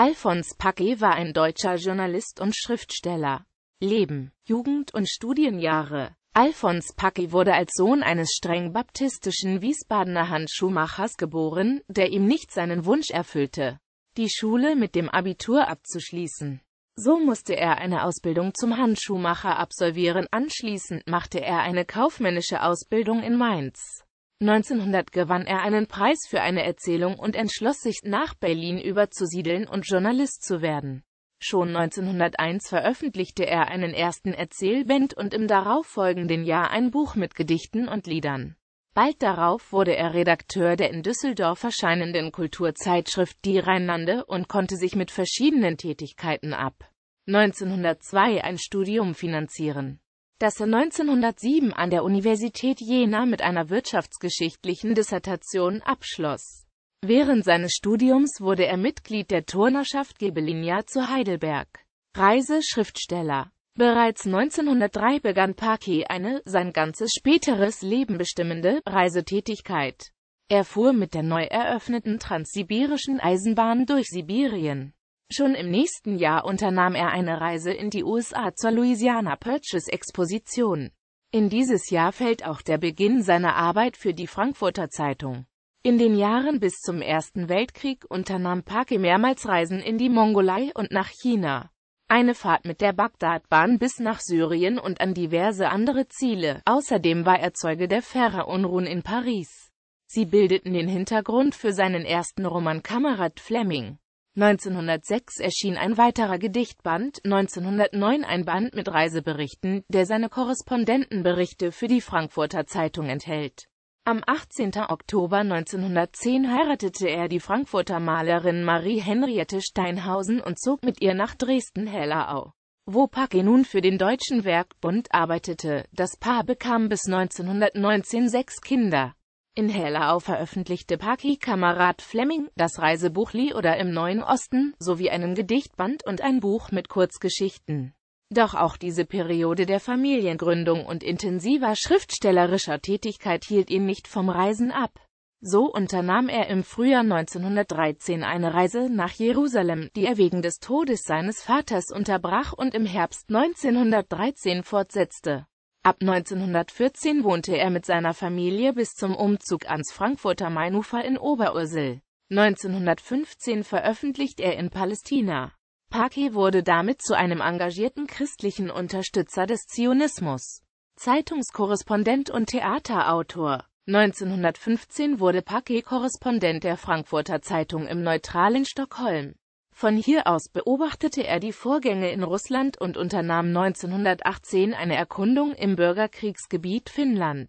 Alfons Packe war ein deutscher Journalist und Schriftsteller. Leben, Jugend und Studienjahre Alfons Packe wurde als Sohn eines streng baptistischen Wiesbadener Handschuhmachers geboren, der ihm nicht seinen Wunsch erfüllte, die Schule mit dem Abitur abzuschließen. So musste er eine Ausbildung zum Handschuhmacher absolvieren, anschließend machte er eine kaufmännische Ausbildung in Mainz. 1900 gewann er einen Preis für eine Erzählung und entschloss sich, nach Berlin überzusiedeln und Journalist zu werden. Schon 1901 veröffentlichte er einen ersten Erzählband und im darauffolgenden Jahr ein Buch mit Gedichten und Liedern. Bald darauf wurde er Redakteur der in Düsseldorf erscheinenden Kulturzeitschrift Die Rheinlande und konnte sich mit verschiedenen Tätigkeiten ab 1902 ein Studium finanzieren dass er 1907 an der Universität Jena mit einer wirtschaftsgeschichtlichen Dissertation abschloss. Während seines Studiums wurde er Mitglied der Turnerschaft Gebelinia zu Heidelberg. Reiseschriftsteller Bereits 1903 begann Paki eine, sein ganzes späteres Leben bestimmende, Reisetätigkeit. Er fuhr mit der neu eröffneten transsibirischen Eisenbahn durch Sibirien. Schon im nächsten Jahr unternahm er eine Reise in die USA zur Louisiana Purchase Exposition. In dieses Jahr fällt auch der Beginn seiner Arbeit für die Frankfurter Zeitung. In den Jahren bis zum Ersten Weltkrieg unternahm Parke mehrmals Reisen in die Mongolei und nach China. Eine Fahrt mit der Bagdadbahn bis nach Syrien und an diverse andere Ziele. Außerdem war er Zeuge der ferrer in Paris. Sie bildeten den Hintergrund für seinen ersten Roman Kamerad Fleming. 1906 erschien ein weiterer Gedichtband, 1909 ein Band mit Reiseberichten, der seine Korrespondentenberichte für die Frankfurter Zeitung enthält. Am 18. Oktober 1910 heiratete er die Frankfurter Malerin Marie Henriette Steinhausen und zog mit ihr nach Dresden-Hellerau, wo Packe nun für den Deutschen Werkbund arbeitete. Das Paar bekam bis 1919 sechs Kinder. In Hellau veröffentlichte Paki Kamerad Fleming das Reisebuch Lee oder im Neuen Osten, sowie einen Gedichtband und ein Buch mit Kurzgeschichten. Doch auch diese Periode der Familiengründung und intensiver schriftstellerischer Tätigkeit hielt ihn nicht vom Reisen ab. So unternahm er im Frühjahr 1913 eine Reise nach Jerusalem, die er wegen des Todes seines Vaters unterbrach und im Herbst 1913 fortsetzte. Ab 1914 wohnte er mit seiner Familie bis zum Umzug ans Frankfurter Mainufer in Oberursel. 1915 veröffentlicht er in Palästina. Pake wurde damit zu einem engagierten christlichen Unterstützer des Zionismus. Zeitungskorrespondent und Theaterautor 1915 wurde Pake Korrespondent der Frankfurter Zeitung im neutralen Stockholm. Von hier aus beobachtete er die Vorgänge in Russland und unternahm 1918 eine Erkundung im Bürgerkriegsgebiet Finnland.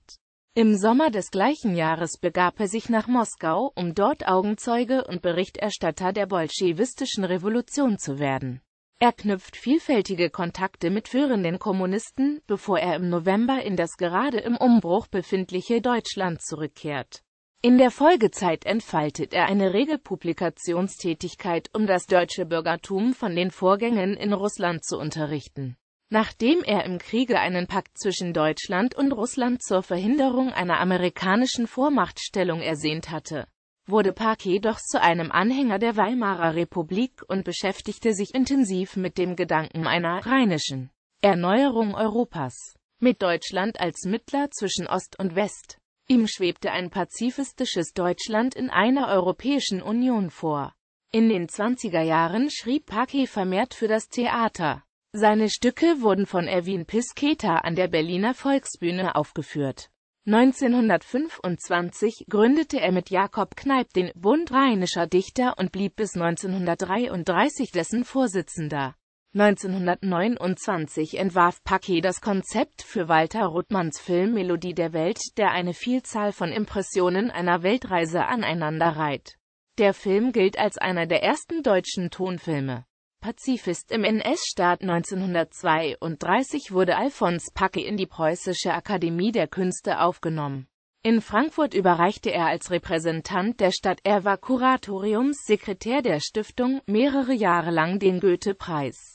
Im Sommer des gleichen Jahres begab er sich nach Moskau, um dort Augenzeuge und Berichterstatter der bolschewistischen Revolution zu werden. Er knüpft vielfältige Kontakte mit führenden Kommunisten, bevor er im November in das gerade im Umbruch befindliche Deutschland zurückkehrt. In der Folgezeit entfaltet er eine Regelpublikationstätigkeit, um das deutsche Bürgertum von den Vorgängen in Russland zu unterrichten. Nachdem er im Kriege einen Pakt zwischen Deutschland und Russland zur Verhinderung einer amerikanischen Vormachtstellung ersehnt hatte, wurde Parquet doch zu einem Anhänger der Weimarer Republik und beschäftigte sich intensiv mit dem Gedanken einer rheinischen Erneuerung Europas, mit Deutschland als Mittler zwischen Ost und West. Ihm schwebte ein pazifistisches Deutschland in einer Europäischen Union vor. In den 20er Jahren schrieb Paquet vermehrt für das Theater. Seine Stücke wurden von Erwin Pisketa an der Berliner Volksbühne aufgeführt. 1925 gründete er mit Jakob Kneip den Bund rheinischer Dichter und blieb bis 1933 dessen Vorsitzender. 1929 entwarf Paquet das Konzept für Walter Ruttmanns Film Melodie der Welt, der eine Vielzahl von Impressionen einer Weltreise aneinander reiht. Der Film gilt als einer der ersten deutschen Tonfilme. Pazifist im NS-Staat 1932 wurde Alphonse Paquet in die Preußische Akademie der Künste aufgenommen. In Frankfurt überreichte er als Repräsentant der Stadt, Erwa Kuratoriums Sekretär der Stiftung, mehrere Jahre lang den Goethe-Preis.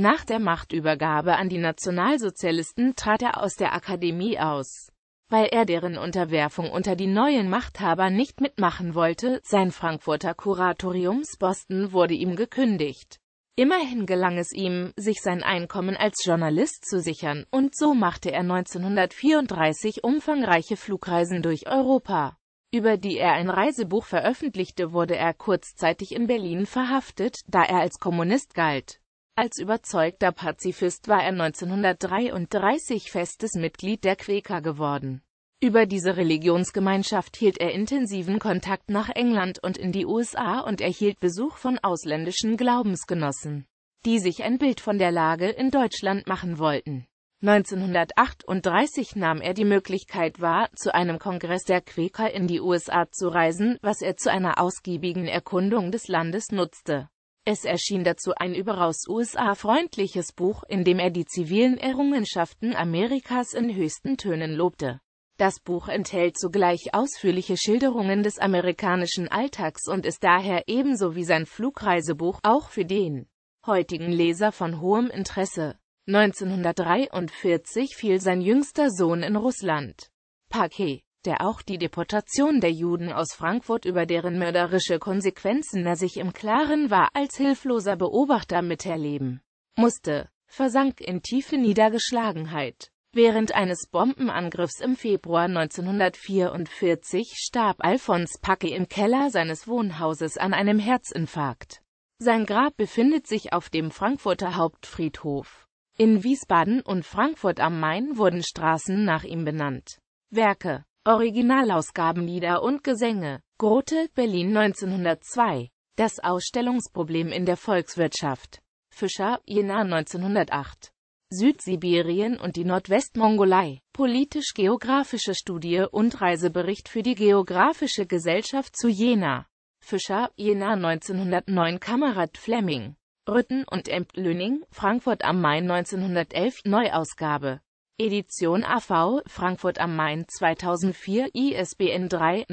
Nach der Machtübergabe an die Nationalsozialisten trat er aus der Akademie aus, weil er deren Unterwerfung unter die neuen Machthaber nicht mitmachen wollte, sein Frankfurter Kuratoriumsposten wurde ihm gekündigt. Immerhin gelang es ihm, sich sein Einkommen als Journalist zu sichern, und so machte er 1934 umfangreiche Flugreisen durch Europa. Über die er ein Reisebuch veröffentlichte, wurde er kurzzeitig in Berlin verhaftet, da er als Kommunist galt. Als überzeugter Pazifist war er 1933 festes Mitglied der Quäker geworden. Über diese Religionsgemeinschaft hielt er intensiven Kontakt nach England und in die USA und erhielt Besuch von ausländischen Glaubensgenossen, die sich ein Bild von der Lage in Deutschland machen wollten. 1938 nahm er die Möglichkeit wahr, zu einem Kongress der Quäker in die USA zu reisen, was er zu einer ausgiebigen Erkundung des Landes nutzte. Es erschien dazu ein überaus USA-freundliches Buch, in dem er die zivilen Errungenschaften Amerikas in höchsten Tönen lobte. Das Buch enthält zugleich ausführliche Schilderungen des amerikanischen Alltags und ist daher ebenso wie sein Flugreisebuch auch für den heutigen Leser von hohem Interesse. 1943 fiel sein jüngster Sohn in Russland. Parquet der auch die Deportation der Juden aus Frankfurt über deren mörderische Konsequenzen er sich im Klaren war, als hilfloser Beobachter miterleben musste, versank in tiefe Niedergeschlagenheit. Während eines Bombenangriffs im Februar 1944 starb Alfons Packe im Keller seines Wohnhauses an einem Herzinfarkt. Sein Grab befindet sich auf dem Frankfurter Hauptfriedhof. In Wiesbaden und Frankfurt am Main wurden Straßen nach ihm benannt. Werke Originalausgaben Lieder und Gesänge. Grote, Berlin 1902. Das Ausstellungsproblem in der Volkswirtschaft. Fischer, Jena 1908. Südsibirien und die Nordwestmongolei. Politisch-geografische Studie und Reisebericht für die Geografische Gesellschaft zu Jena. Fischer, Jena 1909 Kamerad Fleming. Rütten und Empt Lüning, Frankfurt am Main 1911 Neuausgabe. Edition AV, Frankfurt am Main 2004, ISBN 3-936049327,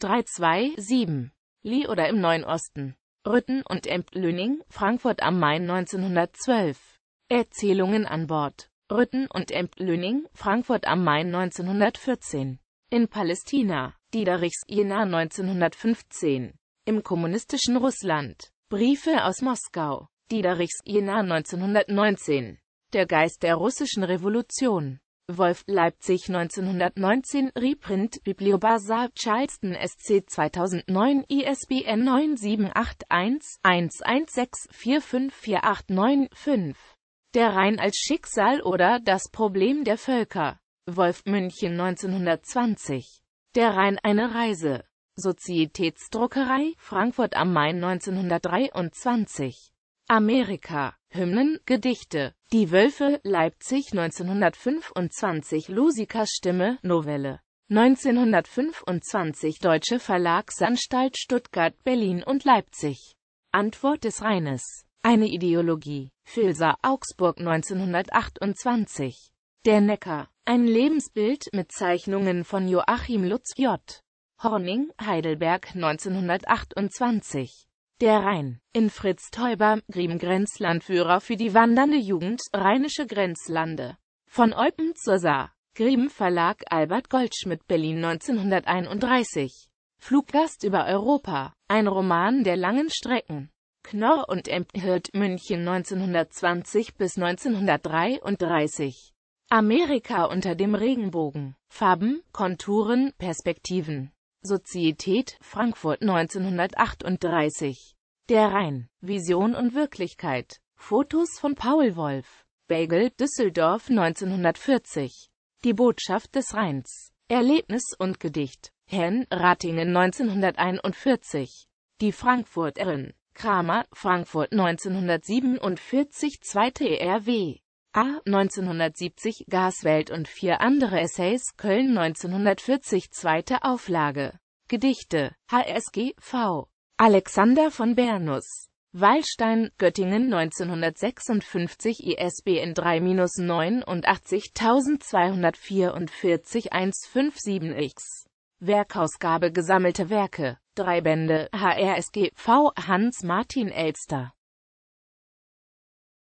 936049 Lee oder im Neuen Osten. Rütten und Empt-Lüning, Frankfurt am Main 1912. Erzählungen an Bord. Rütten und Empt-Lüning, Frankfurt am Main 1914. In Palästina, Diederichs, Jena 1915. Im kommunistischen Russland. Briefe aus Moskau, Diederichs, Jena 1919 der Geist der russischen Revolution. Wolf, Leipzig 1919, Reprint, Bibliobasar, Charleston SC 2009, ISBN 9781-11645489-5. Der Rhein als Schicksal oder das Problem der Völker. Wolf, München 1920. Der Rhein eine Reise. Sozietätsdruckerei, Frankfurt am Main 1923. Amerika. Hymnen, Gedichte. Die Wölfe, Leipzig 1925, Lusikas Stimme, Novelle. 1925 Deutsche Verlagsanstalt Stuttgart, Berlin und Leipzig. Antwort des Rheines. Eine Ideologie. Filser, Augsburg 1928. Der Neckar. Ein Lebensbild mit Zeichnungen von Joachim Lutz J. Horning, Heidelberg 1928 der Rhein. In Fritz Teuber, Griem Grenzlandführer für die wandernde Jugend, Rheinische Grenzlande. Von Eupen zur Saar. Grieben Verlag Albert Goldschmidt Berlin 1931. Fluggast über Europa. Ein Roman der langen Strecken. Knorr und Emphirt München 1920 bis 1933. Amerika unter dem Regenbogen. Farben, Konturen, Perspektiven. Sozietät, Frankfurt 1938. Der Rhein, Vision und Wirklichkeit. Fotos von Paul Wolf. Bagel, Düsseldorf 1940. Die Botschaft des Rheins. Erlebnis und Gedicht. Hen, Ratingen 1941. Die Frankfurterin. Kramer, Frankfurt 1947, 2. ERW. A. 1970, Gaswelt und vier andere Essays, Köln 1940, 2. Auflage. Gedichte, HSG, V. Alexander von Bernus Wallstein, Göttingen 1956 ISBN 3-89244-157-X Werkausgabe Gesammelte Werke, Drei Bände, HRSG, V. Hans Martin Elster